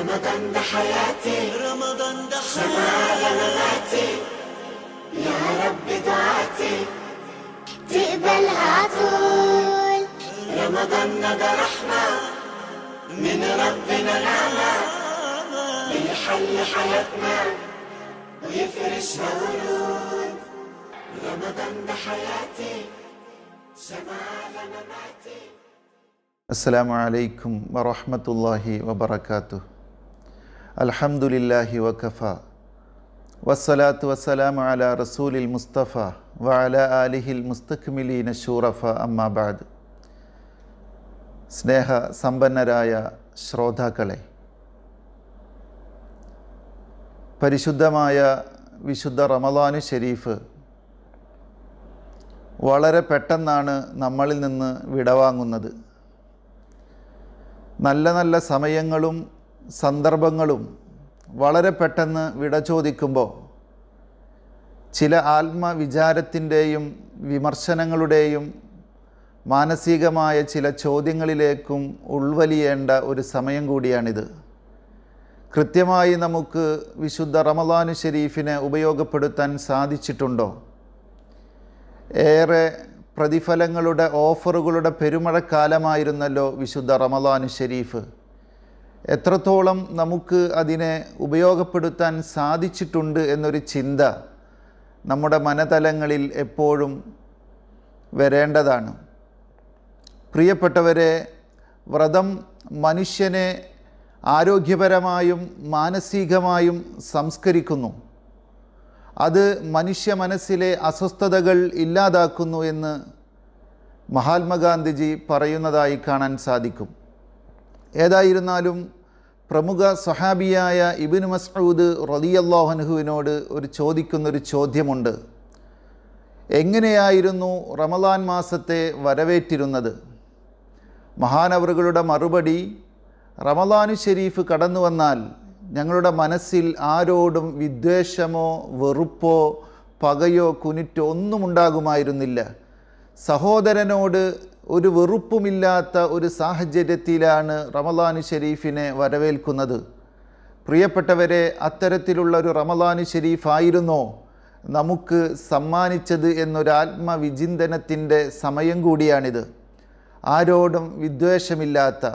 رمضان ده حياتي رمضان ده حياتي على مماتي يا رب دعاتي تقبلها طول رمضان ده رحمة من ربنا نعمة بيحل حياتنا ويفرشها ورود رمضان ده حياتي السلام عليكم ورحمة الله وبركاته അലഹമുല്ലാഹി വഖഫ വസ്സലാത്തു വസ്സലാം അല റസൂലിൽ മുസ്തഫ വഅല ആലിഹിൽ മുസ്തഖ്മിലീന ഷൂറഫ അമ്മാബാദ് സ്നേഹ സമ്പന്നരായ ശ്രോതാക്കളെ പരിശുദ്ധമായ വിശുദ്ധ റമദാനു ഷെരീഫ് വളരെ പെട്ടെന്നാണ് നമ്മളിൽ നിന്ന് വിടവാങ്ങുന്നത് നല്ല നല്ല സമയങ്ങളും സന്ദർഭങ്ങളും വളരെ പെട്ടെന്ന് വിട ചോദിക്കുമ്പോൾ ചില ആത്മവിചാരത്തിൻ്റെയും വിമർശനങ്ങളുടെയും മാനസികമായ ചില ചോദ്യങ്ങളിലേക്കും ഉൾവലിയേണ്ട ഒരു സമയം കൂടിയാണിത് കൃത്യമായി നമുക്ക് വിശുദ്ധ റമദാനു ഷെരീഫിനെ ഉപയോഗപ്പെടുത്താൻ സാധിച്ചിട്ടുണ്ടോ ഏറെ പ്രതിഫലങ്ങളുടെ ഓഫറുകളുടെ പെരുമഴക്കാലമായിരുന്നല്ലോ വിശുദ്ധ റമദാനു ഷെരീഫ് എത്രത്തോളം നമുക്ക് അതിനെ ഉപയോഗപ്പെടുത്താൻ സാധിച്ചിട്ടുണ്ട് എന്നൊരു ചിന്ത നമ്മുടെ മനതലങ്ങളിൽ എപ്പോഴും വരേണ്ടതാണ് പ്രിയപ്പെട്ടവരെ വ്രതം മനുഷ്യനെ ആരോഗ്യപരമായും മാനസികമായും സംസ്കരിക്കുന്നു അത് മനുഷ്യ മനസ്സിലെ അസ്വസ്ഥതകൾ ഇല്ലാതാക്കുന്നു എന്ന് മഹാത്മാഗാന്ധിജി പറയുന്നതായി കാണാൻ സാധിക്കും ഏതായിരുന്നാലും പ്രമുഖ സഹാബിയായ ഇബിൻ മസ്ഊദ് റലിയല്ലാഹുനുഹുവിനോട് ഒരു ചോദിക്കുന്നൊരു ചോദ്യമുണ്ട് എങ്ങനെയായിരുന്നു റമദാൻ മാസത്തെ വരവേറ്റിരുന്നത് മഹാനവറുകളുടെ മറുപടി റമദാനു ഷെരീഫ് കടന്നു വന്നാൽ ഞങ്ങളുടെ മനസ്സിൽ ആരോടും വിദ്വേഷമോ വെറുപ്പോ പകയോ കുനിറ്റോ ഒന്നും ഉണ്ടാകുമായിരുന്നില്ല സഹോദരനോട് ഒരു വെറുപ്പുമില്ലാത്ത ഒരു സാഹചര്യത്തിലാണ് റമലാനു ഷെരീഫിനെ വരവേൽക്കുന്നത് പ്രിയപ്പെട്ടവരെ അത്തരത്തിലുള്ള ഒരു റമലാനു ഷെരീഫായിരുന്നോ നമുക്ക് സമ്മാനിച്ചത് എന്നൊരു ആത്മവിചിന്തനത്തിൻ്റെ സമയം കൂടിയാണിത് ആരോടും വിദ്വേഷമില്ലാത്ത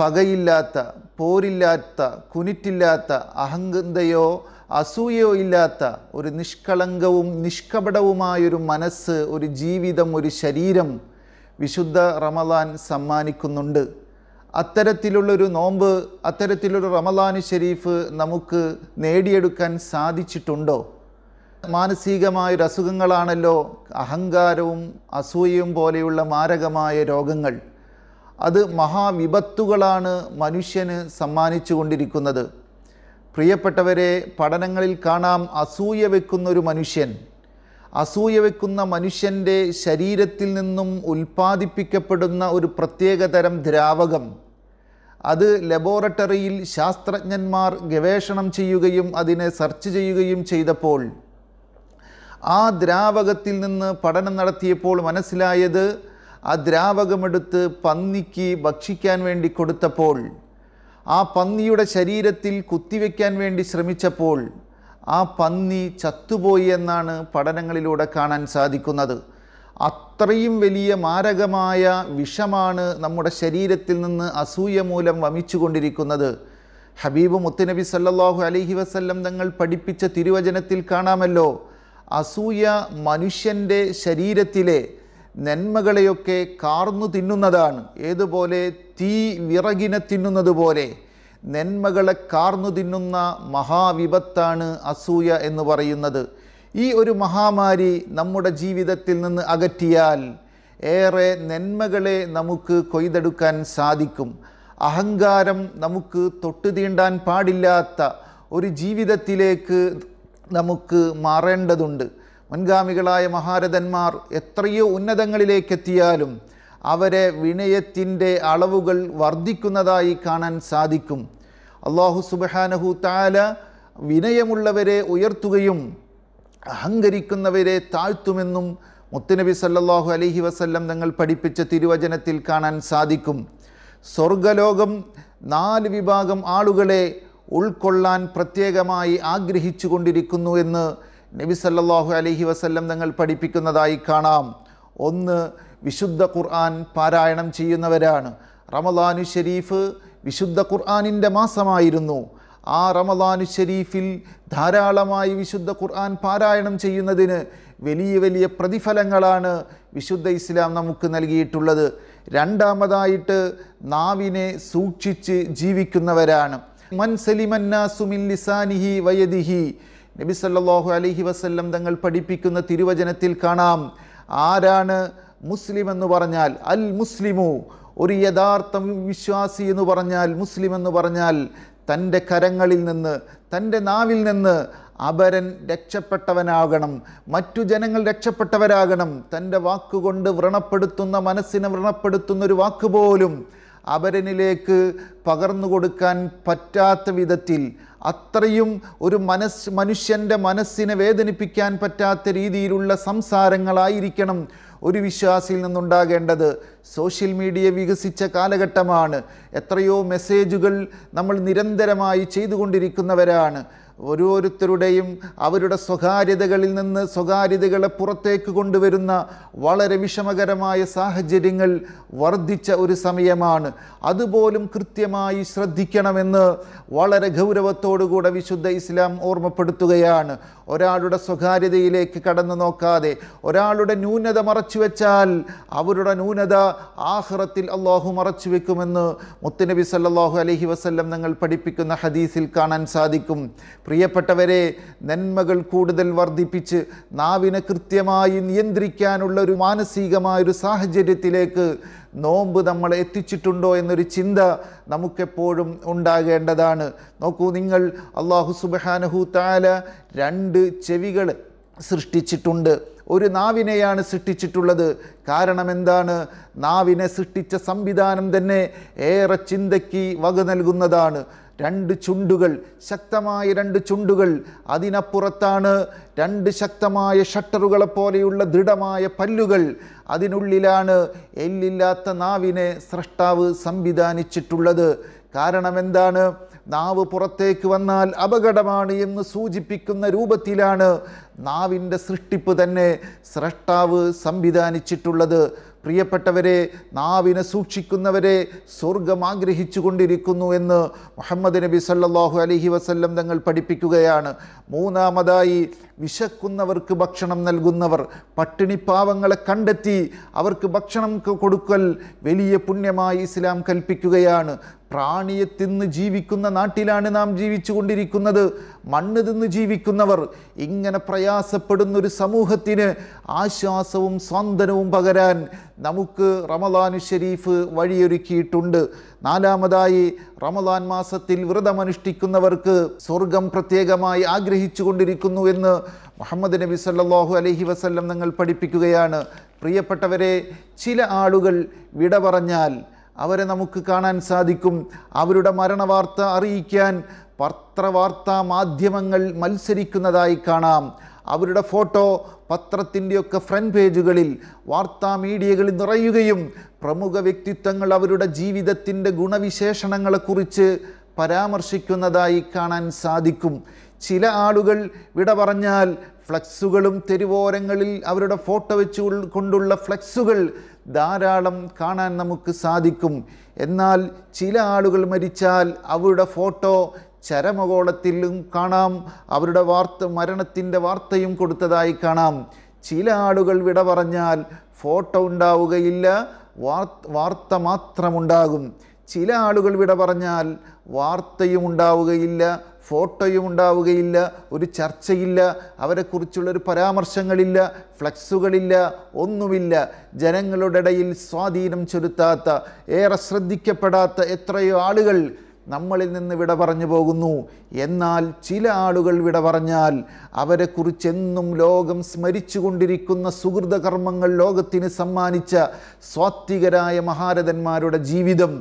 പകയില്ലാത്ത പോരില്ലാത്ത കുനിറ്റില്ലാത്ത അഹങ്കന്തയോ അസൂയോ ഇല്ലാത്ത ഒരു നിഷ്കളങ്കവും നിഷ്കപടവുമായൊരു മനസ്സ് ഒരു ജീവിതം ഒരു ശരീരം വിശുദ്ധ റമദാൻ സമ്മാനിക്കുന്നുണ്ട് അത്തരത്തിലുള്ളൊരു നോമ്പ് അത്തരത്തിലൊരു റമദാൻ ഷെരീഫ് നമുക്ക് നേടിയെടുക്കാൻ സാധിച്ചിട്ടുണ്ടോ മാനസികമായൊരു അസുഖങ്ങളാണല്ലോ അഹങ്കാരവും അസൂയയും പോലെയുള്ള മാരകമായ രോഗങ്ങൾ അത് മഹാവിപത്തുകളാണ് മനുഷ്യന് സമ്മാനിച്ചു കൊണ്ടിരിക്കുന്നത് പ്രിയപ്പെട്ടവരെ പഠനങ്ങളിൽ കാണാം അസൂയ വെക്കുന്നൊരു മനുഷ്യൻ അസൂയ വെക്കുന്ന മനുഷ്യൻ്റെ ശരീരത്തിൽ നിന്നും ഉൽപ്പാദിപ്പിക്കപ്പെടുന്ന ഒരു പ്രത്യേകതരം ദ്രാവകം അത് ലബോറട്ടറിയിൽ ശാസ്ത്രജ്ഞന്മാർ ഗവേഷണം ചെയ്യുകയും അതിനെ സെർച്ച് ചെയ്യുകയും ചെയ്തപ്പോൾ ആ ദ്രാവകത്തിൽ നിന്ന് പഠനം നടത്തിയപ്പോൾ മനസ്സിലായത് ആ ദ്രാവകമെടുത്ത് പന്നിക്ക് ഭക്ഷിക്കാൻ വേണ്ടി കൊടുത്തപ്പോൾ ആ പന്നിയുടെ ശരീരത്തിൽ കുത്തിവെക്കാൻ വേണ്ടി ശ്രമിച്ചപ്പോൾ ആ പന്നി ചത്തുപോയി എന്നാണ് പഠനങ്ങളിലൂടെ കാണാൻ സാധിക്കുന്നത് അത്രയും വലിയ മാരകമായ വിഷമാണ് നമ്മുടെ ശരീരത്തിൽ നിന്ന് അസൂയ മൂലം വമിച്ചുകൊണ്ടിരിക്കുന്നത് ഹബീബ് മുത്തുനബി സല്ലാഹു അലഹി വസല്ലം തങ്ങൾ പഠിപ്പിച്ച തിരുവചനത്തിൽ കാണാമല്ലോ അസൂയ മനുഷ്യൻ്റെ ശരീരത്തിലെ നന്മകളെയൊക്കെ കാർന്നു തിന്നുന്നതാണ് ഏതുപോലെ തീ വിറകിനെ തിന്നുന്നത് പോലെ നന്മകളെ കാർന്നു തിന്നുന്ന മഹാവിപത്താണ് അസൂയ എന്ന് പറയുന്നത് ഈ ഒരു മഹാമാരി നമ്മുടെ ജീവിതത്തിൽ നിന്ന് അകറ്റിയാൽ ഏറെ നന്മകളെ നമുക്ക് കൊയ്തെടുക്കാൻ സാധിക്കും അഹങ്കാരം നമുക്ക് തൊട്ടുതീണ്ടാൻ പാടില്ലാത്ത ഒരു ജീവിതത്തിലേക്ക് നമുക്ക് മാറേണ്ടതുണ്ട് മുൻഗാമികളായ മഹാരഥന്മാർ എത്രയോ ഉന്നതങ്ങളിലേക്കെത്തിയാലും അവരെ വിനയത്തിൻ്റെ അളവുകൾ വർദ്ധിക്കുന്നതായി കാണാൻ സാധിക്കും അള്ളാഹു സുബഹാനഹു താല വിനയമുള്ളവരെ ഉയർത്തുകയും അഹങ്കരിക്കുന്നവരെ താഴ്ത്തുമെന്നും മുത്തുനബി സല്ലാഹു അലഹി വസല്ലം തങ്ങൾ പഠിപ്പിച്ച തിരുവചനത്തിൽ കാണാൻ സാധിക്കും സ്വർഗലോകം നാല് വിഭാഗം ആളുകളെ ഉൾക്കൊള്ളാൻ പ്രത്യേകമായി ആഗ്രഹിച്ചു കൊണ്ടിരിക്കുന്നു എന്ന് നബി സല്ലാഹു അലഹി വസ്ല്ലം നിങ്ങൾ പഠിപ്പിക്കുന്നതായി കാണാം ഒന്ന് വിശുദ്ധ ഖുർആൻ പാരായണം ചെയ്യുന്നവരാണ് റമദാനു ഷെരീഫ് വിശുദ്ധ ഖുർആാനിൻ്റെ മാസമായിരുന്നു ആ റമദാനു ഷെരീഫിൽ ധാരാളമായി വിശുദ്ധ ഖുർആൻ പാരായണം ചെയ്യുന്നതിന് വലിയ വലിയ പ്രതിഫലങ്ങളാണ് വിശുദ്ധ ഇസ്ലാം നമുക്ക് നൽകിയിട്ടുള്ളത് രണ്ടാമതായിട്ട് നാവിനെ സൂക്ഷിച്ച് ജീവിക്കുന്നവരാണ് മൻ സലിമന്നാസുമിൻ ലിസാനിഹി വയദിഹി നബി സല്ലാഹു അലഹി വസ്ല്ലം തങ്ങൾ പഠിപ്പിക്കുന്ന തിരുവചനത്തിൽ കാണാം ആരാണ് മുസ്ലിം എന്ന് പറഞ്ഞാൽ അൽ മുസ്ലിമു ഒരു യഥാർത്ഥ വിശ്വാസി എന്ന് പറഞ്ഞാൽ മുസ്ലിം എന്ന് പറഞ്ഞാൽ തൻ്റെ കരങ്ങളിൽ നിന്ന് തൻ്റെ നാവിൽ നിന്ന് അപരൻ രക്ഷപ്പെട്ടവനാകണം മറ്റു ജനങ്ങൾ രക്ഷപ്പെട്ടവരാകണം തൻ്റെ വാക്കുകൊണ്ട് വ്രണപ്പെടുത്തുന്ന മനസ്സിനെ വ്രണപ്പെടുത്തുന്ന ഒരു വാക്കുപോലും അപരനിലേക്ക് പകർന്നു കൊടുക്കാൻ പറ്റാത്ത വിധത്തിൽ അത്രയും ഒരു മനസ് മനുഷ്യൻ്റെ മനസ്സിനെ വേദനിപ്പിക്കാൻ പറ്റാത്ത രീതിയിലുള്ള സംസാരങ്ങളായിരിക്കണം ഒരു വിശ്വാസിയിൽ നിന്നുണ്ടാകേണ്ടത് സോഷ്യൽ മീഡിയ വികസിച്ച കാലഘട്ടമാണ് എത്രയോ മെസ്സേജുകൾ നമ്മൾ നിരന്തരമായി ചെയ്തുകൊണ്ടിരിക്കുന്നവരാണ് ഓരോരുത്തരുടെയും അവരുടെ സ്വകാര്യതകളിൽ നിന്ന് സ്വകാര്യതകളെ പുറത്തേക്ക് കൊണ്ടുവരുന്ന വളരെ വിഷമകരമായ സാഹചര്യങ്ങൾ വർദ്ധിച്ച ഒരു സമയമാണ് അതുപോലും കൃത്യമായി ശ്രദ്ധിക്കണമെന്ന് വളരെ ഗൗരവത്തോടുകൂടെ വിശുദ്ധ ഇസ്ലാം ഓർമ്മപ്പെടുത്തുകയാണ് ഒരാളുടെ സ്വകാര്യതയിലേക്ക് കടന്നു നോക്കാതെ ഒരാളുടെ ന്യൂനത മറച്ചു വെച്ചാൽ അവരുടെ ന്യൂനത ആഹ്റത്തിൽ അള്ളാഹു മറച്ചു വെക്കുമെന്ന് മുത്തനബി സല്ലാഹു അലഹി വസ്ല്ലം ഞങ്ങൾ പഠിപ്പിക്കുന്ന ഹദീസിൽ കാണാൻ സാധിക്കും പ്രിയപ്പെട്ടവരെ നന്മകൾ കൂടുതൽ വർദ്ധിപ്പിച്ച് നാവിനെ കൃത്യമായി നിയന്ത്രിക്കാനുള്ള ഒരു മാനസികമായൊരു സാഹചര്യത്തിലേക്ക് നോമ്പ് നമ്മൾ എത്തിച്ചിട്ടുണ്ടോ എന്നൊരു ചിന്ത നമുക്കെപ്പോഴും ഉണ്ടാകേണ്ടതാണ് നോക്കൂ നിങ്ങൾ അള്ളാഹു സുബാനഹു താല രണ്ട് ചെവികൾ സൃഷ്ടിച്ചിട്ടുണ്ട് ഒരു നാവിനെയാണ് സൃഷ്ടിച്ചിട്ടുള്ളത് കാരണം എന്താണ് നാവിനെ സൃഷ്ടിച്ച സംവിധാനം തന്നെ ഏറെ ചിന്തയ്ക്ക് വക നൽകുന്നതാണ് രണ്ട് ചുണ്ടുകൾ ശക്തമായ രണ്ട് ചുണ്ടുകൾ അതിനപ്പുറത്താണ് രണ്ട് ശക്തമായ ഷട്ടറുകളെ പോലെയുള്ള ദൃഢമായ പല്ലുകൾ അതിനുള്ളിലാണ് എല്ലില്ലാത്ത നാവിനെ സ്രഷ്ടാവ് സംവിധാനിച്ചിട്ടുള്ളത് കാരണം എന്താണ് നാവ് പുറത്തേക്ക് വന്നാൽ അപകടമാണ് എന്ന് സൂചിപ്പിക്കുന്ന രൂപത്തിലാണ് നാവിൻ്റെ സൃഷ്ടിപ്പ് തന്നെ സ്രഷ്ടാവ് സംവിധാനിച്ചിട്ടുള്ളത് പ്രിയപ്പെട്ടവരെ നാവിനെ സൂക്ഷിക്കുന്നവരെ സ്വർഗം ആഗ്രഹിച്ചു കൊണ്ടിരിക്കുന്നു എന്ന് മുഹമ്മദ് നബി സല്ലാഹു അലഹി വസല്ലം തങ്ങൾ പഠിപ്പിക്കുകയാണ് മൂന്നാമതായി വിശക്കുന്നവർക്ക് ഭക്ഷണം നൽകുന്നവർ പട്ടിണിപ്പാവങ്ങളെ കണ്ടെത്തി അവർക്ക് ഭക്ഷണം കൊടുക്കൽ വലിയ പുണ്യമായി ഇസ്ലാം കൽപ്പിക്കുകയാണ് പ്രാണിയെ തിന്ന് ജീവിക്കുന്ന നാട്ടിലാണ് നാം ജീവിച്ചു കൊണ്ടിരിക്കുന്നത് മണ്ണ് തിന്ന് ജീവിക്കുന്നവർ ഇങ്ങനെ പ്രയാസപ്പെടുന്ന ഒരു സമൂഹത്തിന് ആശ്വാസവും സ്വാന്തനവും പകരാൻ നമുക്ക് റമദാനു ഷെരീഫ് വഴിയൊരുക്കിയിട്ടുണ്ട് നാലാമതായി റമദാൻ മാസത്തിൽ വ്രതമനുഷ്ഠിക്കുന്നവർക്ക് സ്വർഗം പ്രത്യേകമായി ആഗ്രഹിച്ചു കൊണ്ടിരിക്കുന്നു എന്ന് മുഹമ്മദ് നബി സല്ലാഹു അലഹി വസല്ലം നിങ്ങൾ പഠിപ്പിക്കുകയാണ് പ്രിയപ്പെട്ടവരെ ചില ആളുകൾ വിട പറഞ്ഞാൽ അവരെ നമുക്ക് കാണാൻ സാധിക്കും അവരുടെ മരണവാർത്ത അറിയിക്കാൻ പത്രവാർത്താ മാധ്യമങ്ങൾ മത്സരിക്കുന്നതായി കാണാം അവരുടെ ഫോട്ടോ പത്രത്തിൻ്റെയൊക്കെ ഫ്രണ്ട് പേജുകളിൽ വാർത്താ മീഡിയകളിൽ നിറയുകയും പ്രമുഖ വ്യക്തിത്വങ്ങൾ അവരുടെ ജീവിതത്തിൻ്റെ ഗുണവിശേഷണങ്ങളെക്കുറിച്ച് പരാമർശിക്കുന്നതായി കാണാൻ സാധിക്കും ചില ആളുകൾ വിട പറഞ്ഞാൽ ഫ്ലക്സുകളും തെരുവോരങ്ങളിൽ അവരുടെ ഫോട്ടോ വെച്ചു കൊണ്ടുള്ള ഫ്ലക്സുകൾ ധാരാളം കാണാൻ നമുക്ക് സാധിക്കും എന്നാൽ ചില ആളുകൾ മരിച്ചാൽ അവരുടെ ഫോട്ടോ ചരമകോളത്തിലും കാണാം അവരുടെ വാർത്ത മരണത്തിൻ്റെ വാർത്തയും കൊടുത്തതായി കാണാം ചില ആളുകൾ വിട പറഞ്ഞാൽ ഫോട്ടോ ഉണ്ടാവുകയില്ല വാർത്ത മാത്രമുണ്ടാകും ചില ആളുകൾ വിട പറഞ്ഞാൽ വാർത്തയും ഉണ്ടാവുകയില്ല ഫോട്ടോയും ഉണ്ടാവുകയില്ല ഒരു ചർച്ചയില്ല അവരെക്കുറിച്ചുള്ള ഒരു പരാമർശങ്ങളില്ല ഫ്ലക്സുകളില്ല ഒന്നുമില്ല ജനങ്ങളുടെ ഇടയിൽ സ്വാധീനം ചെലുത്താത്ത ഏറെ ശ്രദ്ധിക്കപ്പെടാത്ത എത്രയോ ആളുകൾ നമ്മളിൽ നിന്ന് വിട പറഞ്ഞു പോകുന്നു എന്നാൽ ചില ആളുകൾ വിട പറഞ്ഞാൽ അവരെക്കുറിച്ചെന്നും ലോകം സ്മരിച്ചുകൊണ്ടിരിക്കുന്ന സുഹൃതകർമ്മങ്ങൾ ലോകത്തിന് സമ്മാനിച്ച സ്വാത്വികരായ മഹാരഥന്മാരുടെ ജീവിതം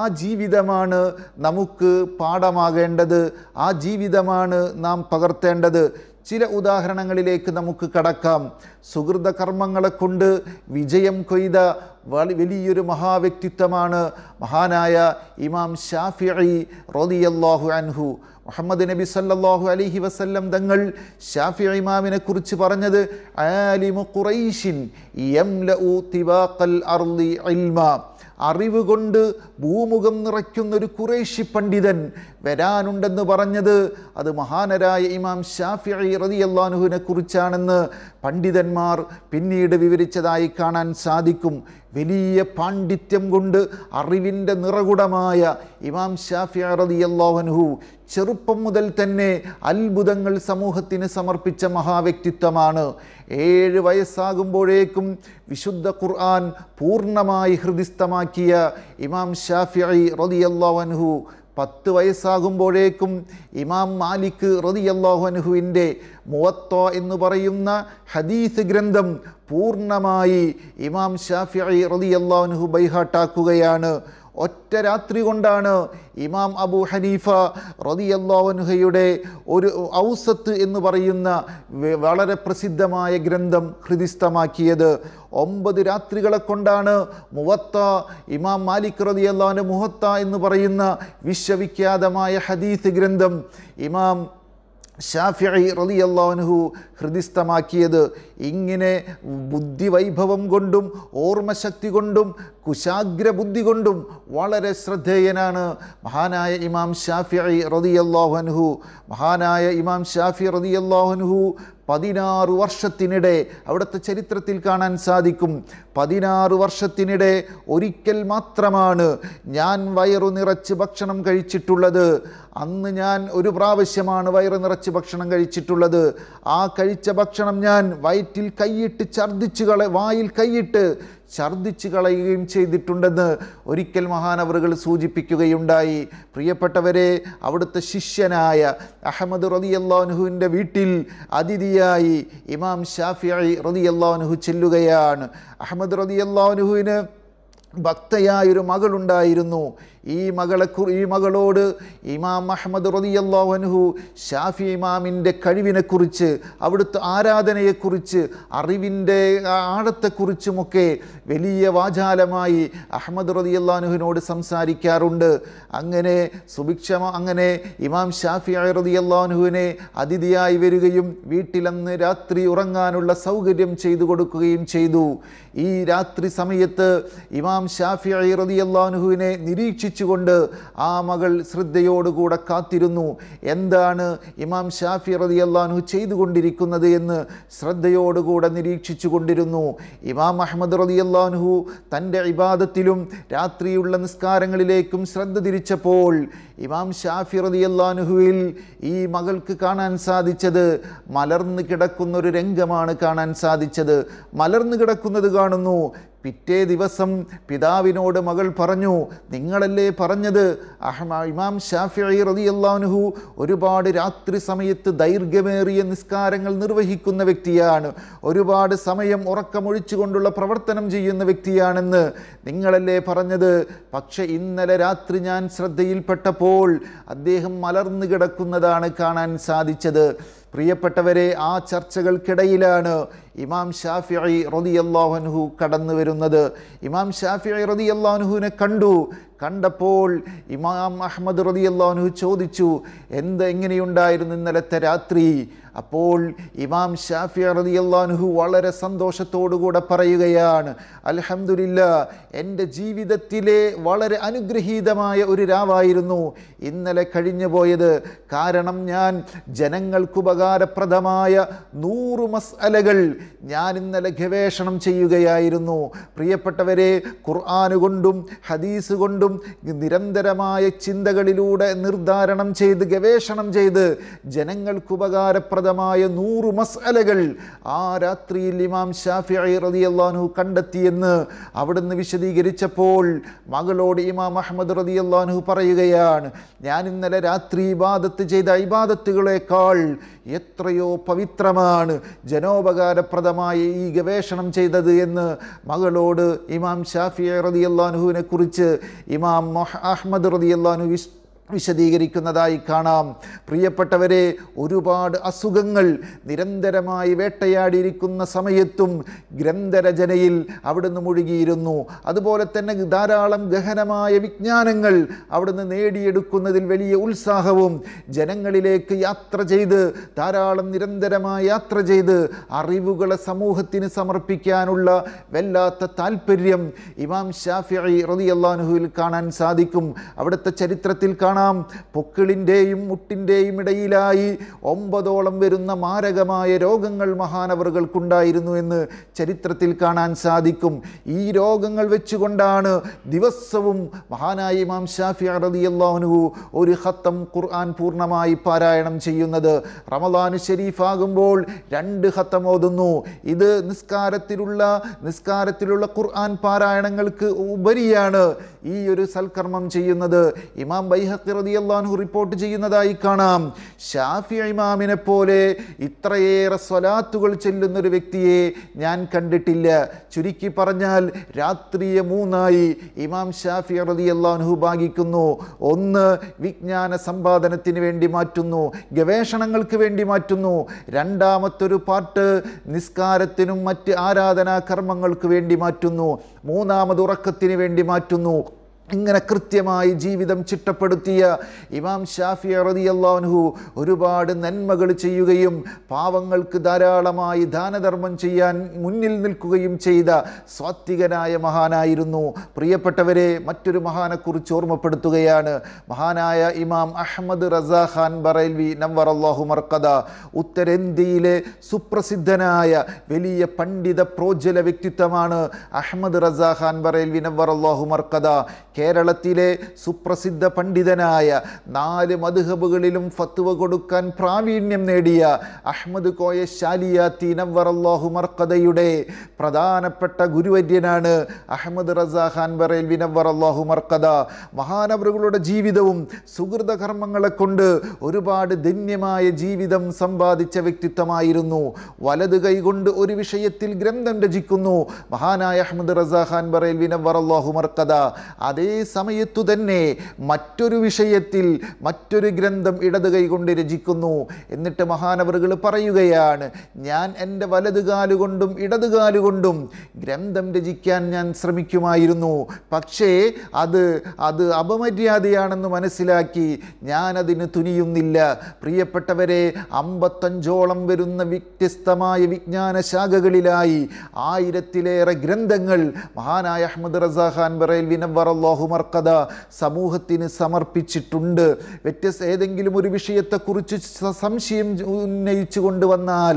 ആ ജീവിതമാണ് നമുക്ക് പാഠമാകേണ്ടത് ആ ജീവിതമാണ് നാം പകർത്തേണ്ടത് ചില ഉദാഹരണങ്ങളിലേക്ക് നമുക്ക് കടക്കാം സുഹൃത കർമ്മങ്ങളെ കൊണ്ട് വിജയം കൊയ്ത വലിയൊരു മഹാവ്യക്തിത്വമാണ് മഹാനായ ഇമാം ഷാഫി റോദിയല്ലാഹു അൻഹു മുഹമ്മദ് നബി സല്ലാഹു അലഹി വസല്ലം തങ്ങൾ ഷാഫി ഇമാമിനെ കുറിച്ച് പറഞ്ഞത് ഖുറൈഷിൻ അറിവ് കൊണ്ട് ഭൂമുഖം നിറയ്ക്കുന്നൊരു കുറേശി പണ്ഡിതൻ വരാനുണ്ടെന്ന് പറഞ്ഞത് അത് മഹാനരായ ഇമാം ഷാഫി അള്ളാനുഹുവിനെ കുറിച്ചാണെന്ന് പണ്ഡിതന്മാർ പിന്നീട് വിവരിച്ചതായി കാണാൻ സാധിക്കും വലിയ പാണ്ഡിത്യം കൊണ്ട് അറിവിൻ്റെ നിറകുടമായ ഇമാം ഷാഫി റതിയല്ലാഹുനഹു ചെറുപ്പം മുതൽ തന്നെ അത്ഭുതങ്ങൾ സമൂഹത്തിന് സമർപ്പിച്ച മഹാവ്യക്തിത്വമാണ് ഏഴ് വയസ്സാകുമ്പോഴേക്കും വിശുദ്ധ ഖുർആൻ പൂർണ്ണമായി ഹൃദിസ്ഥമാക്കിയ ഇമാം ഷാഫി റതിയല്ലാഹുനഹു പത്ത് വയസ്സാകുമ്പോഴേക്കും ഇമാം മാലിക് റതി അള്ളാഹുനുഹുവിൻ്റെ മുവത്തോ എന്ന് പറയുന്ന ഹദീസ് ഗ്രന്ഥം പൂർണ്ണമായി ഇമാം ഷാഫി റതി അള്ളാഹുനുഹു ബൈഹാട്ടാക്കുകയാണ് ഒറ്റ രാത്രി കൊണ്ടാണ് ഇമാം അബു ഹനീഫ റതിയല്ലാവൻഹയുടെ ഒരു ഔസത്ത് എന്ന് പറയുന്ന വളരെ പ്രസിദ്ധമായ ഗ്രന്ഥം ഹൃദിസ്ഥമാക്കിയത് ഒമ്പത് രാത്രികളെ കൊണ്ടാണ് മുവത്ത ഇമാം മാലിക് റതിയല്ലാവിൻ്റെ മുഹത്ത എന്ന് പറയുന്ന വിശ്വവിഖ്യാതമായ ഹദീസ് ഗ്രന്ഥം ഇമാം റലി റലിയല്ലാഹു ഹൃദിസ്ഥമാക്കിയത് ഇങ്ങനെ ബുദ്ധിവൈഭവം കൊണ്ടും ഓർമ്മശക്തി കൊണ്ടും കുശാഗ്ര ബുദ്ധി കൊണ്ടും വളരെ ശ്രദ്ധേയനാണ് മഹാനായ ഇമാം ഷാഫിഇ റതിയല്ലാഹുഅൻഹു മഹാനായ ഇമാം ഷാഫി റതിയല്ലാഹുഅൻഹു പതിനാറ് വർഷത്തിനിടെ അവിടുത്തെ ചരിത്രത്തിൽ കാണാൻ സാധിക്കും പതിനാറ് വർഷത്തിനിടെ ഒരിക്കൽ മാത്രമാണ് ഞാൻ വയറു നിറച്ച് ഭക്ഷണം കഴിച്ചിട്ടുള്ളത് അന്ന് ഞാൻ ഒരു പ്രാവശ്യമാണ് വയറു നിറച്ച് ഭക്ഷണം കഴിച്ചിട്ടുള്ളത് ആ കഴിച്ച ഭക്ഷണം ഞാൻ വയറ്റിൽ കൈയിട്ട് ഛർദ്ദിച്ചു കള വായിൽ കൈയിട്ട് ഛർദ്ദിച്ചു കളയുകയും ചെയ്തിട്ടുണ്ടെന്ന് ഒരിക്കൽ മഹാനവറുകൾ സൂചിപ്പിക്കുകയുണ്ടായി പ്രിയപ്പെട്ടവരെ അവിടുത്തെ ശിഷ്യനായ അഹമ്മദ് റതി അള്ളാഹുവിൻ്റെ വീട്ടിൽ അതിഥിയായി ഇമാം ഷാഫി റതി അള്ളാഹുഹു ചെല്ലുകയാണ് അഹമ്മദ് റതി അള്ളാഹുഹുവിന് ഭക്തയായൊരു മകളുണ്ടായിരുന്നു ഈ മകളെ ഈ മകളോട് ഇമാം അഹമ്മദ് റതിയല്ലാഹുഹു ഷാഫി ഇമാമിൻ്റെ കഴിവിനെക്കുറിച്ച് അവിടുത്തെ ആരാധനയെക്കുറിച്ച് അറിവിൻ്റെ ആഴത്തെക്കുറിച്ചുമൊക്കെ വലിയ വാചാലമായി അഹമ്മദ് റതിയല്ലാനുഹുവിനോട് സംസാരിക്കാറുണ്ട് അങ്ങനെ സുഭിക്ഷ അങ്ങനെ ഇമാം ഷാഫി റതിയല്ലാഹുവിനെ അതിഥിയായി വരികയും വീട്ടിലന്ന് രാത്രി ഉറങ്ങാനുള്ള സൗകര്യം ചെയ്തു കൊടുക്കുകയും ചെയ്തു ഈ രാത്രി സമയത്ത് ഇമാം ഇമാം ഷാഫി റതിയല്ലാനുഹുവിനെ നിരീക്ഷിച്ചുകൊണ്ട് ആ മകൾ ശ്രദ്ധയോടുകൂടെ കാത്തിരുന്നു എന്താണ് ഇമാം ഷാഫി റതിയല്ലാനുഹു ചെയ്തുകൊണ്ടിരിക്കുന്നത് എന്ന് ശ്രദ്ധയോടുകൂടെ നിരീക്ഷിച്ചു കൊണ്ടിരുന്നു ഇമാം അഹമ്മദ് റതിയല്ലാനുഹു തൻ്റെ ഇബാദത്തിലും രാത്രിയുള്ള നിസ്കാരങ്ങളിലേക്കും ശ്രദ്ധ തിരിച്ചപ്പോൾ ഇമാം ഷാഫി റതിയല്ലാനുഹുവിൽ ഈ മകൾക്ക് കാണാൻ സാധിച്ചത് മലർന്നു കിടക്കുന്നൊരു രംഗമാണ് കാണാൻ സാധിച്ചത് മലർന്നു കിടക്കുന്നത് കാണുന്നു പിറ്റേ ദിവസം പിതാവിനോട് മകൾ പറഞ്ഞു നിങ്ങളല്ലേ പറഞ്ഞത് അഹ്മാ ഇമാം ഷാഫി റതി അള്ളാഹുഹു ഒരുപാട് രാത്രി സമയത്ത് ദൈർഘ്യമേറിയ നിസ്കാരങ്ങൾ നിർവഹിക്കുന്ന വ്യക്തിയാണ് ഒരുപാട് സമയം ഉറക്കമൊഴിച്ചുകൊണ്ടുള്ള പ്രവർത്തനം ചെയ്യുന്ന വ്യക്തിയാണെന്ന് നിങ്ങളല്ലേ പറഞ്ഞത് പക്ഷേ ഇന്നലെ രാത്രി ഞാൻ ശ്രദ്ധയിൽപ്പെട്ടപ്പോൾ അദ്ദേഹം മലർന്നു കിടക്കുന്നതാണ് കാണാൻ സാധിച്ചത് പ്രിയപ്പെട്ടവരെ ആ ചർച്ചകൾക്കിടയിലാണ് ഇമാം ഷാഫിഇ റതിയല്ലാഹുൻഹു കടന്നു വരുന്നത് ഇമാം ഷാഫിഇ റതിയല്ലാഹുനെ കണ്ടു കണ്ടപ്പോൾ ഇമാം അഹമ്മദ് റതിയല്ലാഹുൻഹു ചോദിച്ചു എന്ത് എങ്ങനെയുണ്ടായിരുന്നു ഇന്നലത്തെ രാത്രി അപ്പോൾ ഇമാം ഷാഫി റതിയല്ലാൻഹു വളരെ സന്തോഷത്തോടുകൂടെ പറയുകയാണ് അലഹമുല്ല എൻ്റെ ജീവിതത്തിലെ വളരെ അനുഗ്രഹീതമായ ഒരു രാവായിരുന്നു ഇന്നലെ കഴിഞ്ഞു പോയത് കാരണം ഞാൻ ജനങ്ങൾക്കുപകാരപ്രദമായ നൂറ് മസ്അലകൾ ഞാൻ ഇന്നലെ ഗവേഷണം ചെയ്യുകയായിരുന്നു പ്രിയപ്പെട്ടവരെ ഖുർആാന് കൊണ്ടും ഹദീസ് കൊണ്ടും നിരന്തരമായ ചിന്തകളിലൂടെ നിർദ്ധാരണം ചെയ്ത് ഗവേഷണം ചെയ്ത് ജനങ്ങൾക്കുപകാരപ്രദ സുപ്രസിദ്ധമായ നൂറ് മസാലകൾ ആ രാത്രിയിൽ ഇമാം ഷാഫി റതി അള്ളാഹു കണ്ടെത്തിയെന്ന് അവിടുന്ന് വിശദീകരിച്ചപ്പോൾ മകളോട് ഇമാം അഹമ്മദ് റതി അള്ളാഹു പറയുകയാണ് ഞാൻ ഇന്നലെ രാത്രി ഇബാദത്ത് ചെയ്ത ഇബാദത്തുകളേക്കാൾ എത്രയോ പവിത്രമാണ് ജനോപകാരപ്രദമായ ഈ ഗവേഷണം ചെയ്തത് എന്ന് മകളോട് ഇമാം ഷാഫി റതി അള്ളാഹുവിനെ കുറിച്ച് ഇമാം അഹമ്മദ് റതി അള്ളാഹു വിശദീകരിക്കുന്നതായി കാണാം പ്രിയപ്പെട്ടവരെ ഒരുപാട് അസുഖങ്ങൾ നിരന്തരമായി വേട്ടയാടിയിരിക്കുന്ന സമയത്തും ഗ്രന്ഥരചനയിൽ അവിടുന്ന് മുഴുകിയിരുന്നു അതുപോലെ തന്നെ ധാരാളം ഗഹനമായ വിജ്ഞാനങ്ങൾ അവിടുന്ന് നേടിയെടുക്കുന്നതിൽ വലിയ ഉത്സാഹവും ജനങ്ങളിലേക്ക് യാത്ര ചെയ്ത് ധാരാളം നിരന്തരമായി യാത്ര ചെയ്ത് അറിവുകളെ സമൂഹത്തിന് സമർപ്പിക്കാനുള്ള വല്ലാത്ത താല്പര്യം ഇമാം ഷാഫി റതിയല്ലാനുഹുവിൽ കാണാൻ സാധിക്കും അവിടുത്തെ ചരിത്രത്തിൽ കാണാൻ കാണാം പൊക്കിളിൻ്റെയും മുട്ടിൻ്റെയും ഇടയിലായി ഒമ്പതോളം വരുന്ന മാരകമായ രോഗങ്ങൾ മഹാനവറുകൾക്കുണ്ടായിരുന്നു എന്ന് ചരിത്രത്തിൽ കാണാൻ സാധിക്കും ഈ രോഗങ്ങൾ വെച്ചുകൊണ്ടാണ് ദിവസവും മഹാനായ ഇമാം ഷാഫി അറദിയല്ലാഹുനു ഒരു ഹത്തം ഖുർആൻ പൂർണ്ണമായി പാരായണം ചെയ്യുന്നത് റമദാനു ഷെരീഫാകുമ്പോൾ രണ്ട് ഹത്തം ഓതുന്നു ഇത് നിസ്കാരത്തിലുള്ള നിസ്കാരത്തിലുള്ള ഖുർആൻ പാരായണങ്ങൾക്ക് ഉപരിയാണ് ഈ ഒരു സൽക്കർമ്മം ചെയ്യുന്നത് ഇമാം ബൈഹക്കി റതിയല്ലാഹു റിപ്പോർട്ട് ചെയ്യുന്നതായി കാണാം ഷാഫി ഇമാമിനെ പോലെ ഇത്രയേറെ സ്വലാത്തുകൾ ചെല്ലുന്ന ഒരു വ്യക്തിയെ ഞാൻ കണ്ടിട്ടില്ല ചുരുക്കി പറഞ്ഞാൽ രാത്രിയെ മൂന്നായി ഇമാം ഷാഫി റതിയല്ലാഹു ഭാഗിക്കുന്നു ഒന്ന് വിജ്ഞാന സമ്പാദനത്തിന് വേണ്ടി മാറ്റുന്നു ഗവേഷണങ്ങൾക്ക് വേണ്ടി മാറ്റുന്നു രണ്ടാമത്തൊരു പാട്ട് നിസ്കാരത്തിനും മറ്റ് ആരാധനാ കർമ്മങ്ങൾക്ക് വേണ്ടി മാറ്റുന്നു മൂന്നാമത് ഉറക്കത്തിന് വേണ്ടി മാറ്റുന്നു ഇങ്ങനെ കൃത്യമായി ജീവിതം ചിട്ടപ്പെടുത്തിയ ഇമാം ഷാഫി അറദിയല്ലാൻഹു ഒരുപാട് നന്മകൾ ചെയ്യുകയും പാവങ്ങൾക്ക് ധാരാളമായി ദാനധർമ്മം ചെയ്യാൻ മുന്നിൽ നിൽക്കുകയും ചെയ്ത സ്വാത്വികനായ മഹാനായിരുന്നു പ്രിയപ്പെട്ടവരെ മറ്റൊരു മഹാനെക്കുറിച്ച് ഓർമ്മപ്പെടുത്തുകയാണ് മഹാനായ ഇമാം അഹമ്മദ് റസാ ഖാൻ ബറേൽവി അള്ളാഹു മർക്കദ ഉത്തരേന്ത്യയിലെ സുപ്രസിദ്ധനായ വലിയ പണ്ഡിത പ്രോജ്വല വ്യക്തിത്വമാണ് അഹമ്മദ് റസാ ഖാൻ ബറേൽവി അള്ളാഹു മർക്കദ കേരളത്തിലെ സുപ്രസിദ്ധ പണ്ഡിതനായ നാല് മധുഹബുകളിലും ഫത്തുവ കൊടുക്കാൻ പ്രാവീണ്യം നേടിയ അഹമ്മദ് കോയ ശാലിയാത്തി നവറല്ലാഹു മർക്കതയുടെ പ്രധാനപ്പെട്ട ഗുരുവര്യനാണ് അഹമ്മദ് റസാ ഖാൻ ബറേൽവി അള്ളാഹു മർക്കത മഹാനവറുകളുടെ ജീവിതവും കർമ്മങ്ങളെ കൊണ്ട് ഒരുപാട് ധന്യമായ ജീവിതം സമ്പാദിച്ച വ്യക്തിത്വമായിരുന്നു വലത് കൈകൊണ്ട് ഒരു വിഷയത്തിൽ ഗ്രന്ഥം രചിക്കുന്നു മഹാനായ അഹമ്മദ് റസാ ഖാൻ ബറേൽവി അള്ളാഹു മർക്കത അതേ അതേ സമയത്തു തന്നെ മറ്റൊരു വിഷയത്തിൽ മറ്റൊരു ഗ്രന്ഥം ഇടത് കൈകൊണ്ട് രചിക്കുന്നു എന്നിട്ട് മഹാനവറുകൾ പറയുകയാണ് ഞാൻ എൻ്റെ വലത് കാലുകൊണ്ടും ഇടത് കാലുകൊണ്ടും ഗ്രന്ഥം രചിക്കാൻ ഞാൻ ശ്രമിക്കുമായിരുന്നു പക്ഷേ അത് അത് അപമര്യാദയാണെന്ന് മനസ്സിലാക്കി ഞാനതിന് തുനിയുന്നില്ല പ്രിയപ്പെട്ടവരെ അമ്പത്തഞ്ചോളം വരുന്ന വ്യത്യസ്തമായ വിജ്ഞാന ശാഖകളിലായി ആയിരത്തിലേറെ ഗ്രന്ഥങ്ങൾ മഹാനായ അഹമ്മദ് റസാഖാൻ ബറേൽ വിനവറല്ലോ അള്ളാഹു സമൂഹത്തിന് സമർപ്പിച്ചിട്ടുണ്ട് വ്യത്യസ്ത ഏതെങ്കിലും ഒരു വിഷയത്തെക്കുറിച്ച് സംശയം ഉന്നയിച്ചു കൊണ്ടുവന്നാൽ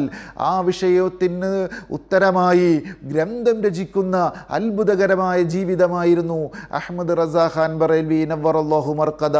ആ വിഷയത്തിന് ഉത്തരമായി ഗ്രന്ഥം രചിക്കുന്ന അത്ഭുതകരമായ ജീവിതമായിരുന്നു അഹമ്മദ് റസാ ഖാൻ ബറേൽവി നവർ അള്ളാഹു മർക്കഥ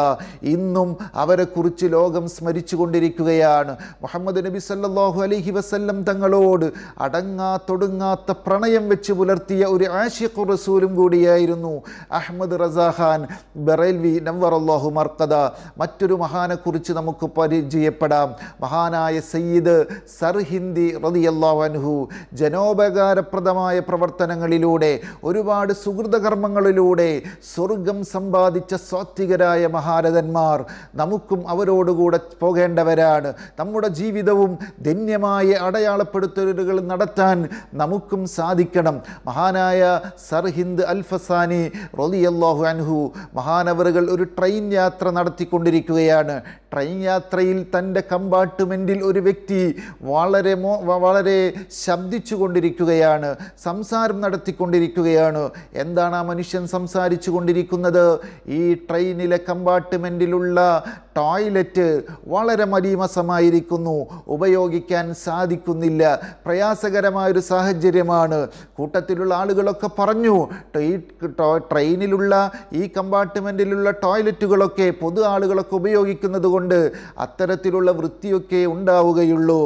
ഇന്നും അവരെക്കുറിച്ച് ലോകം സ്മരിച്ചു കൊണ്ടിരിക്കുകയാണ് മുഹമ്മദ് നബി സല്ലാഹു അലഹി വസല്ലം തങ്ങളോട് അടങ്ങാത്തൊടുങ്ങാത്ത പ്രണയം വെച്ച് പുലർത്തിയ ഒരു ആഷിഖ് റസൂലും കൂടിയായിരുന്നു അഹമ്മദ് റസാഹാൻ ബറേൽവി നവറല്ലാഹു മർക്കദ മറ്റൊരു മഹാനെക്കുറിച്ച് നമുക്ക് പരിചയപ്പെടാം മഹാനായ സയ്യിദ് സർഹിന്ദി റതിയല്ലാഹു അൻഹു ജനോപകാരപ്രദമായ പ്രവർത്തനങ്ങളിലൂടെ ഒരുപാട് സുഹൃതകർമ്മങ്ങളിലൂടെ സ്വർഗം സമ്പാദിച്ച സ്വാത്വികരായ മഹാരഥന്മാർ നമുക്കും അവരോടുകൂടെ പോകേണ്ടവരാണ് നമ്മുടെ ജീവിതവും ധന്യമായ അടയാളപ്പെടുത്തലുകൾ നടത്താൻ നമുക്കും സാധിക്കണം മഹാനായ ഹിന്ദ് അൽഫസാനി റൊലിയല്ലാഹു അള്ളാഹു അൻഹു മഹാനവറുകൾ ഒരു ട്രെയിൻ യാത്ര നടത്തിക്കൊണ്ടിരിക്കുകയാണ് ട്രെയിൻ യാത്രയിൽ തൻ്റെ കമ്പാർട്ട്മെൻറ്റിൽ ഒരു വ്യക്തി വളരെ മോ വളരെ ശബ്ദിച്ചു കൊണ്ടിരിക്കുകയാണ് സംസാരം നടത്തിക്കൊണ്ടിരിക്കുകയാണ് എന്താണ് ആ മനുഷ്യൻ സംസാരിച്ചു കൊണ്ടിരിക്കുന്നത് ഈ ട്രെയിനിലെ കമ്പാർട്ട്മെൻറ്റിലുള്ള ടോയ്ലറ്റ് വളരെ മലീമസമായിരിക്കുന്നു ഉപയോഗിക്കാൻ സാധിക്കുന്നില്ല പ്രയാസകരമായൊരു സാഹചര്യമാണ് കൂട്ടത്തിലുള്ള ആളുകളൊക്കെ പറഞ്ഞു ട്രെയിനിലുള്ള ഈ കമ്പാർട്ട്മെൻറ്റിലുള്ള ടോയ്ലറ്റുകളൊക്കെ പൊതു ആളുകളൊക്കെ ഉപയോഗിക്കുന്നത് കൊണ്ട് അത്തരത്തിലുള്ള വൃത്തിയൊക്കെ ഉണ്ടാവുകയുള്ളൂ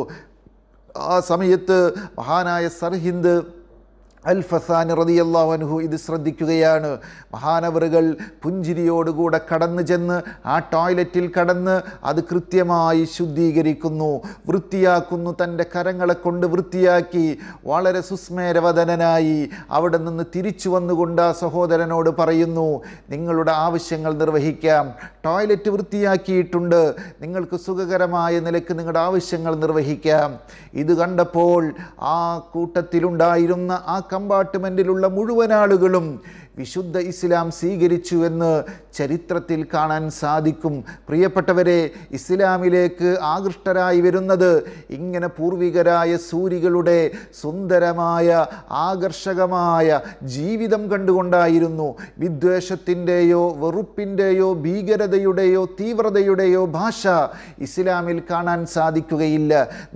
ആ സമയത്ത് മഹാനായ സർഹിന്ദ് അൽ ഫസാനി റതിയല്ലാവനുഹു ഇത് ശ്രദ്ധിക്കുകയാണ് മഹാനവറുകൾ പുഞ്ചിരിയോടുകൂടെ കടന്നു ചെന്ന് ആ ടോയ്ലറ്റിൽ കടന്ന് അത് കൃത്യമായി ശുദ്ധീകരിക്കുന്നു വൃത്തിയാക്കുന്നു തൻ്റെ കരങ്ങളെ കൊണ്ട് വൃത്തിയാക്കി വളരെ സുസ്മേരവദനായി അവിടെ നിന്ന് തിരിച്ചു വന്നുകൊണ്ട് ആ സഹോദരനോട് പറയുന്നു നിങ്ങളുടെ ആവശ്യങ്ങൾ നിർവഹിക്കാം ടോയ്ലറ്റ് വൃത്തിയാക്കിയിട്ടുണ്ട് നിങ്ങൾക്ക് സുഖകരമായ നിലയ്ക്ക് നിങ്ങളുടെ ആവശ്യങ്ങൾ നിർവഹിക്കാം ഇത് കണ്ടപ്പോൾ ആ കൂട്ടത്തിലുണ്ടായിരുന്ന ആ കമ്പാർട്ട്മെൻറ്റിലുള്ള മുഴുവൻ ആളുകളും വിശുദ്ധ ഇസ്ലാം സ്വീകരിച്ചു എന്ന് ചരിത്രത്തിൽ കാണാൻ സാധിക്കും പ്രിയപ്പെട്ടവരെ ഇസ്ലാമിലേക്ക് ആകൃഷ്ടരായി വരുന്നത് ഇങ്ങനെ പൂർവികരായ സൂരികളുടെ സുന്ദരമായ ആകർഷകമായ ജീവിതം കണ്ടുകൊണ്ടായിരുന്നു വിദ്വേഷത്തിൻ്റെയോ വെറുപ്പിൻ്റെയോ ഭീകരതയുടെയോ തീവ്രതയുടെയോ ഭാഷ ഇസ്ലാമിൽ കാണാൻ സാധിക്കുകയില്ല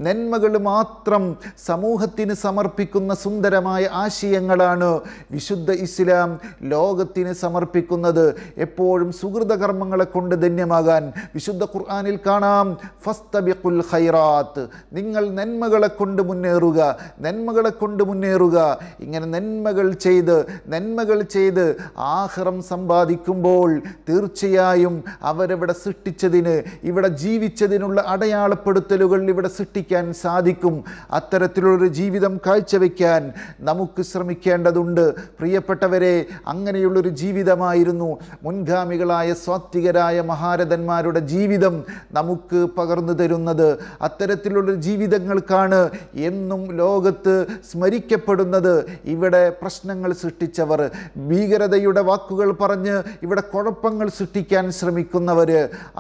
നന്മകൾ മാത്രം സമൂഹത്തിന് സമർപ്പിക്കുന്ന സുന്ദരമായ ആശയങ്ങളാണ് വിശുദ്ധ ഇസ്ലാം ലോകത്തിന് സമർപ്പിക്കുന്നത് എപ്പോഴും സുഹൃതകർമ്മങ്ങളെ കൊണ്ട് ധന്യമാകാൻ വിശുദ്ധ ഖുർആാനിൽ കാണാം ഫസ്തബിഖുൽ ഖൈറാത്ത് നിങ്ങൾ നന്മകളെ കൊണ്ട് മുന്നേറുക നന്മകളെ കൊണ്ട് മുന്നേറുക ഇങ്ങനെ നന്മകൾ ചെയ്ത് നന്മകൾ ചെയ്ത് ആഹ്റം സമ്പാദിക്കുമ്പോൾ തീർച്ചയായും അവരവിടെ സൃഷ്ടിച്ചതിന് ഇവിടെ ജീവിച്ചതിനുള്ള അടയാളപ്പെടുത്തലുകൾ ഇവിടെ സൃഷ്ടിക്കാൻ സാധിക്കും അത്തരത്തിലുള്ളൊരു ജീവിതം കാഴ്ചവെക്കാൻ നമുക്ക് ശ്രമിക്കേണ്ടതുണ്ട് പ്രിയപ്പെട്ടവരെ അങ്ങനെയുള്ളൊരു ജീവിതമായിരുന്നു മുൻഗാമികളായ സ്വാത്വികരായ മഹാരഥന്മാരുടെ ജീവിതം നമുക്ക് പകർന്നു തരുന്നത് അത്തരത്തിലുള്ള ജീവിതങ്ങൾക്കാണ് എന്നും ലോകത്ത് സ്മരിക്കപ്പെടുന്നത് ഇവിടെ പ്രശ്നങ്ങൾ സൃഷ്ടിച്ചവർ ഭീകരതയുടെ വാക്കുകൾ പറഞ്ഞ് ഇവിടെ കുഴപ്പങ്ങൾ സൃഷ്ടിക്കാൻ ശ്രമിക്കുന്നവർ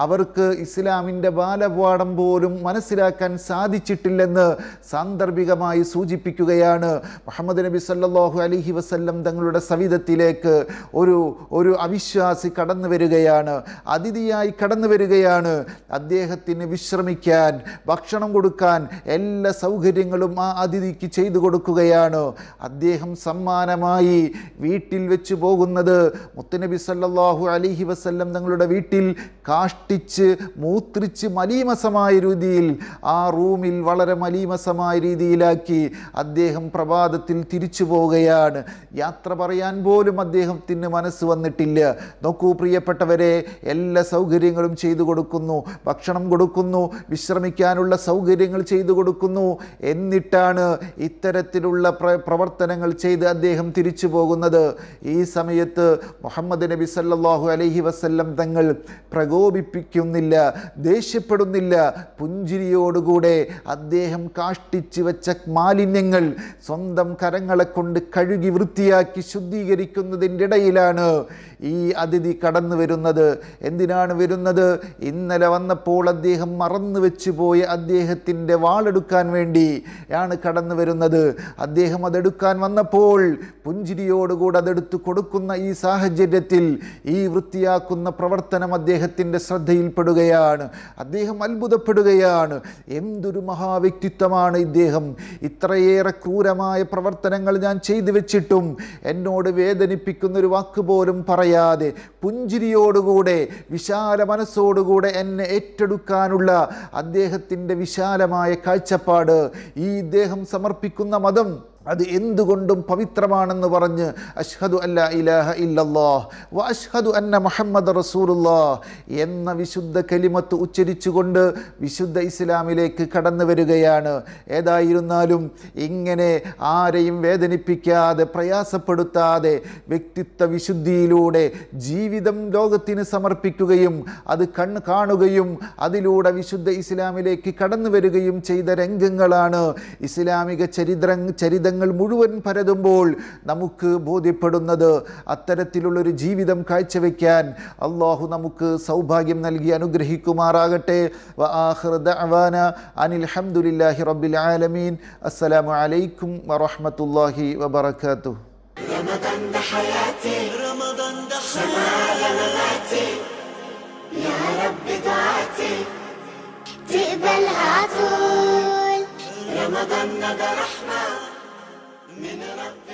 അവർക്ക് ഇസ്ലാമിൻ്റെ ബാലപാഠം പോലും മനസ്സിലാക്കാൻ സാധിച്ചിട്ടില്ലെന്ന് സാന്ദർഭികമായി സൂചിപ്പിക്കുകയാണ് മുഹമ്മദ് നബി സല്ലാഹു അലഹി വസ്ല്ലം തങ്ങളുടെ സവിധത്തിലെ ജീവിതത്തിലേക്ക് ഒരു ഒരു അവിശ്വാസി കടന്നു വരികയാണ് അതിഥിയായി കടന്നു വരികയാണ് അദ്ദേഹത്തിന് വിശ്രമിക്കാൻ ഭക്ഷണം കൊടുക്കാൻ എല്ലാ സൗകര്യങ്ങളും ആ അതിഥിക്ക് ചെയ്തു കൊടുക്കുകയാണ് അദ്ദേഹം സമ്മാനമായി വീട്ടിൽ വെച്ച് പോകുന്നത് മുത്തനബി സല്ലാഹു അലിഹി വസ്ല്ലം തങ്ങളുടെ വീട്ടിൽ കാഷ്ടിച്ച് മൂത്രിച്ച് മലീമസമായ രീതിയിൽ ആ റൂമിൽ വളരെ മലീമസമായ രീതിയിലാക്കി അദ്ദേഹം പ്രഭാതത്തിൽ തിരിച്ചു പോവുകയാണ് യാത്ര പറയാൻ പോലും ഒരിക്കലും അദ്ദേഹത്തിന് മനസ്സ് വന്നിട്ടില്ല നോക്കൂ പ്രിയപ്പെട്ടവരെ എല്ലാ സൗകര്യങ്ങളും ചെയ്തു കൊടുക്കുന്നു ഭക്ഷണം കൊടുക്കുന്നു വിശ്രമിക്കാനുള്ള സൗകര്യങ്ങൾ ചെയ്തു കൊടുക്കുന്നു എന്നിട്ടാണ് ഇത്തരത്തിലുള്ള പ്രവർത്തനങ്ങൾ ചെയ്ത് അദ്ദേഹം തിരിച്ചു പോകുന്നത് ഈ സമയത്ത് മുഹമ്മദ് നബി സല്ലാഹു അലൈഹി വസ്ല്ലം തങ്ങൾ പ്രകോപിപ്പിക്കുന്നില്ല ദേഷ്യപ്പെടുന്നില്ല പുഞ്ചിരിയോടുകൂടെ അദ്ദേഹം കാഷ്ടിച്ചു വെച്ച മാലിന്യങ്ങൾ സ്വന്തം കരങ്ങളെ കൊണ്ട് കഴുകി വൃത്തിയാക്കി ശുദ്ധീകരിക്കുന്നു ഇടയിലാണ് ഈ അതിഥി കടന്നു വരുന്നത് എന്തിനാണ് വരുന്നത് ഇന്നലെ വന്നപ്പോൾ അദ്ദേഹം മറന്നു വെച്ചു പോയ അദ്ദേഹത്തിൻ്റെ വാളെടുക്കാൻ വേണ്ടി ആണ് കടന്നു വരുന്നത് അദ്ദേഹം അതെടുക്കാൻ വന്നപ്പോൾ പുഞ്ചിരിയോടുകൂടെ അതെടുത്തു കൊടുക്കുന്ന ഈ സാഹചര്യത്തിൽ ഈ വൃത്തിയാക്കുന്ന പ്രവർത്തനം അദ്ദേഹത്തിൻ്റെ ശ്രദ്ധയിൽപ്പെടുകയാണ് അദ്ദേഹം അത്ഭുതപ്പെടുകയാണ് എന്തൊരു മഹാവ്യക്തിത്വമാണ് ഇദ്ദേഹം ഇത്രയേറെ ക്രൂരമായ പ്രവർത്തനങ്ങൾ ഞാൻ ചെയ്തു വെച്ചിട്ടും എന്നോട് വേദനിപ്പിക്കുന്നൊരു വാക്ക് പോലും പറയും പറയാതെ പുഞ്ചിരിയോടുകൂടെ വിശാല മനസ്സോടുകൂടെ എന്നെ ഏറ്റെടുക്കാനുള്ള അദ്ദേഹത്തിൻ്റെ വിശാലമായ കാഴ്ചപ്പാട് ഈ ഇദ്ദേഹം സമർപ്പിക്കുന്ന മതം അത് എന്തുകൊണ്ടും പവിത്രമാണെന്ന് പറഞ്ഞ് അഷ്ഹദു അല്ല ഇലാഹ ഇല്ലല്ലാഹ് വ അഷ്ഹദു അന്ന മുഹമ്മദ് റസൂലുല്ലാ എന്ന വിശുദ്ധ കലിമത്ത് ഉച്ചരിച്ചുകൊണ്ട് വിശുദ്ധ ഇസ്ലാമിലേക്ക് കടന്നു വരികയാണ് ഏതായിരുന്നാലും ഇങ്ങനെ ആരെയും വേദനിപ്പിക്കാതെ പ്രയാസപ്പെടുത്താതെ വ്യക്തിത്വ വിശുദ്ധിയിലൂടെ ജീവിതം ലോകത്തിന് സമർപ്പിക്കുകയും അത് കണ്ണ് കാണുകയും അതിലൂടെ വിശുദ്ധ ഇസ്ലാമിലേക്ക് കടന്നു വരികയും ചെയ്ത രംഗങ്ങളാണ് ഇസ്ലാമിക ചരിത്ര ചരിതങ്ങൾ ഗ്രന്ഥങ്ങൾ മുഴുവൻ പരതുമ്പോൾ നമുക്ക് ബോധ്യപ്പെടുന്നത് അത്തരത്തിലുള്ളൊരു ജീവിതം കാഴ്ചവെക്കാൻ അള്ളാഹു നമുക്ക് സൗഭാഗ്യം നൽകി അനുഗ്രഹിക്കുമാറാകട്ടെ അനിൽഹമുല്ലാഹി റബ്ബിൽ ആലമീൻ അസ്സലാമു അലൈക്കും വറഹമത്തല്ലാഹി വബർക്കാത്തു رمضان ده رحمه minute.